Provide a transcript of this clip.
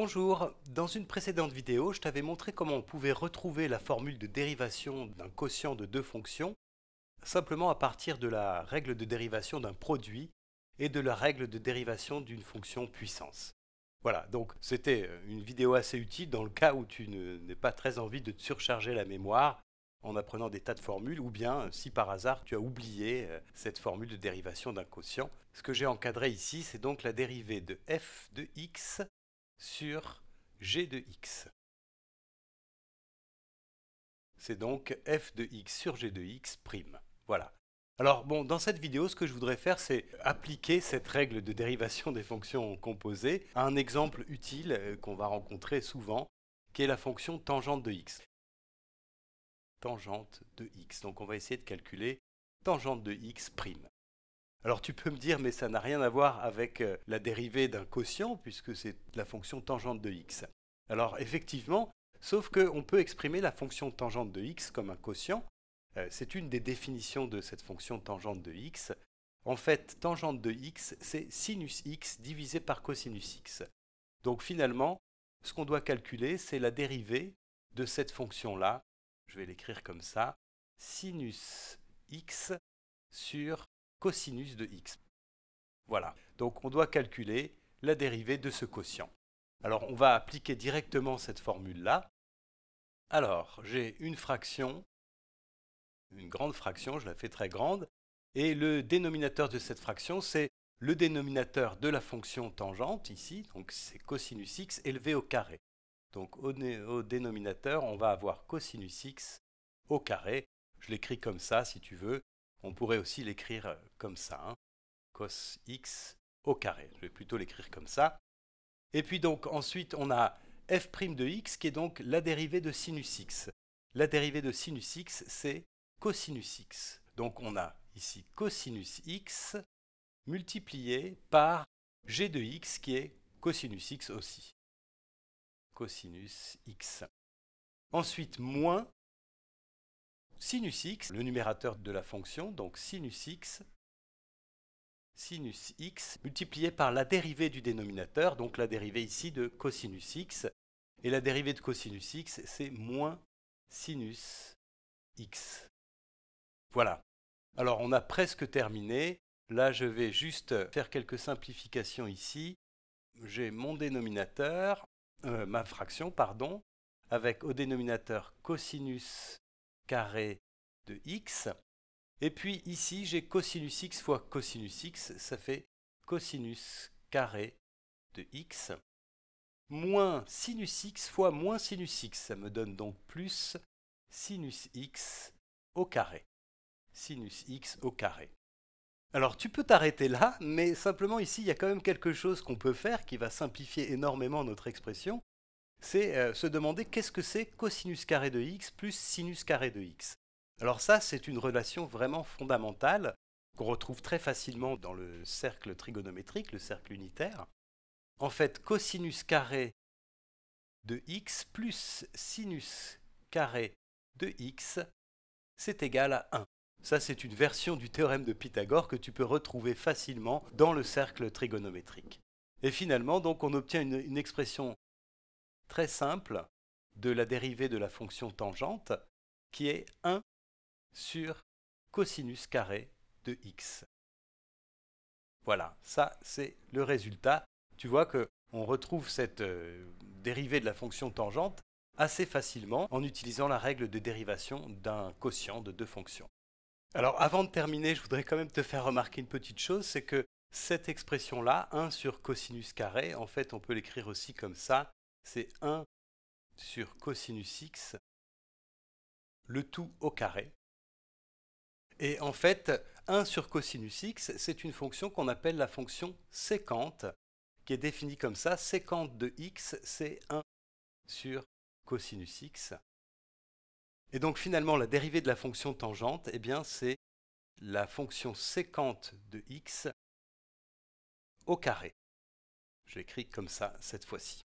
Bonjour, dans une précédente vidéo, je t'avais montré comment on pouvait retrouver la formule de dérivation d'un quotient de deux fonctions simplement à partir de la règle de dérivation d'un produit et de la règle de dérivation d'une fonction puissance. Voilà, donc c'était euh, une vidéo assez utile dans le cas où tu n'es pas très envie de te surcharger la mémoire en apprenant des tas de formules, ou bien euh, si par hasard tu as oublié euh, cette formule de dérivation d'un quotient. Ce que j'ai encadré ici, c'est donc la dérivée de f de x sur g de x. C'est donc f de x sur g de x prime. Voilà. Alors bon, dans cette vidéo, ce que je voudrais faire, c'est appliquer cette règle de dérivation des fonctions composées à un exemple utile euh, qu'on va rencontrer souvent, qui est la fonction tangente de x. Tangente de x. Donc on va essayer de calculer tangente de x prime. Alors tu peux me dire, mais ça n'a rien à voir avec euh, la dérivée d'un quotient, puisque c'est la fonction tangente de x. Alors effectivement, sauf qu'on peut exprimer la fonction tangente de x comme un quotient. Euh, c'est une des définitions de cette fonction tangente de x. En fait, tangente de x, c'est sinus x divisé par cosinus x. Donc finalement, ce qu'on doit calculer, c'est la dérivée de cette fonction-là. Je vais l'écrire comme ça. Sinus x sur cosinus de x. Voilà, donc on doit calculer la dérivée de ce quotient. Alors on va appliquer directement cette formule-là. Alors j'ai une fraction, une grande fraction, je la fais très grande, et le dénominateur de cette fraction, c'est le dénominateur de la fonction tangente, ici, donc c'est cosinus x élevé au carré. Donc au, dénominateur, on va avoir cosinus x au carré. Je l'écris comme ça si tu veux. On pourrait aussi l'écrire euh, comme ça, hein. cos x au carré. Je vais plutôt l'écrire comme ça. Et puis donc ensuite on a f' prime de x qui est donc la dérivée de sinus x. La dérivée de sinus x c'est cosinus x. Donc on a ici cosinus x multiplié par g de x qui est cosinus x aussi. Cosinus x. Ensuite moins sinus x, le numérateur de la fonction, donc sinus x, sinus x multiplié par la dérivée du dénominateur, donc la dérivée ici de cosinus x. Et la dérivée de cosinus x, c'est moins sinus x. Voilà. Alors on a presque terminé. Là, je vais juste faire quelques simplifications ici. J'ai mon dénominateur, euh, ma fraction, pardon, avec au dénominateur cosinus carré de x. Et puis ici, j'ai cosinus x fois cosinus x, ça fait cosinus carré de x, moins sinus x fois moins sinus x, ça me donne donc plus sinus x au carré. Sinus x au carré. Alors tu peux t'arrêter là, mais simplement ici, il y a quand même quelque chose qu'on peut faire qui va simplifier énormément notre expression, c'est euh, se demander qu'est-ce que c'est cosinus carré de x plus sinus carré de x. Alors ça, c'est une relation vraiment fondamentale qu'on retrouve très facilement dans le cercle trigonométrique, le cercle unitaire. En fait, cosinus carré de x plus sinus carré de x, c'est égal à 1. Ça, c'est une version du théorème de Pythagore que tu peux retrouver facilement dans le cercle trigonométrique. Et finalement, donc, on obtient une expression très simple de la dérivée de la fonction tangente qui est 1 sur cosinus carré de x. Voilà, ça c'est le résultat. Tu vois qu'on retrouve cette euh, dérivée de la fonction tangente assez facilement en utilisant la règle de dérivation d'un quotient de deux fonctions. Alors avant de terminer, je voudrais quand même te faire remarquer une petite chose, c'est que cette expression-là, 1 sur cosinus carré, en fait on peut l'écrire aussi comme ça, c'est 1 sur cosinus x, le tout au carré. Et en fait, 1 sur cosinus x, c'est une fonction qu'on appelle la fonction sécante, qui est définie comme ça, Sécante de x, c'est 1 sur cosinus x. Et donc finalement, la dérivée de la fonction tangente, eh bien, c'est la fonction sécante de x au carré. Je comme ça cette fois-ci.